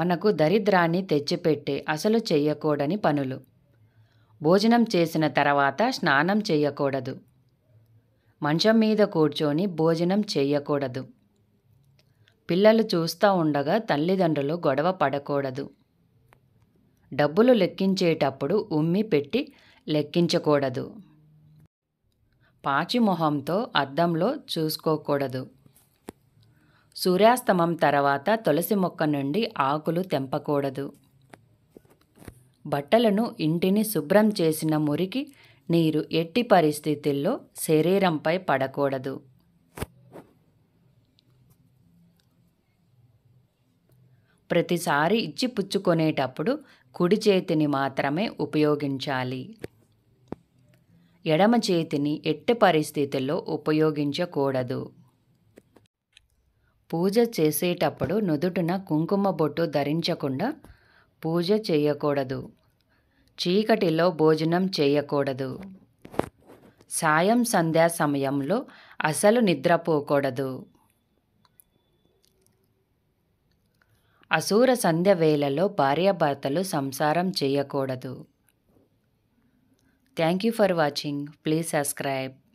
మనకు దరిద్రాన్ని తెచ్చిపెట్టే అసలు చెయ్యకూడని పనులు భోజనం చేసిన తర్వాత స్నానం చేయకూడదు మంచం మీద కూర్చొని భోజనం చేయకూడదు పిల్లలు చూస్తూ ఉండగా తల్లిదండ్రులు గొడవ పడకూడదు డబ్బులు లెక్కించేటప్పుడు ఉమ్మి పెట్టి లెక్కించకూడదు పాచిమొహంతో అద్దంలో చూసుకోకూడదు సూర్యాస్తమం తర్వాత తులసి మొక్క నుండి ఆకులు తెంపకూడదు బట్టలను ఇంటిని శుభ్రం చేసిన మురికి నీరు ఎట్టి పరిస్థితుల్లో శరీరంపై పడకూడదు ప్రతిసారి ఇచ్చి పుచ్చుకునేటప్పుడు కుడి చేతిని మాత్రమే ఉపయోగించాలి ఎడమ చేతిని ఎట్టి పరిస్థితుల్లో ఉపయోగించకూడదు పూజ చేసేటప్పుడు నుదుటిన కుంకుమ బొట్టు ధరించకుండా పూజ చేయకూడదు చీకటిలో భోజనం చేయకూడదు సాయం సంధ్యా సమయంలో అసలు నిద్రపోకూడదు అసూర సంధ్య వేళలో భార్యాభర్తలు సంసారం చేయకూడదు thank you for watching please subscribe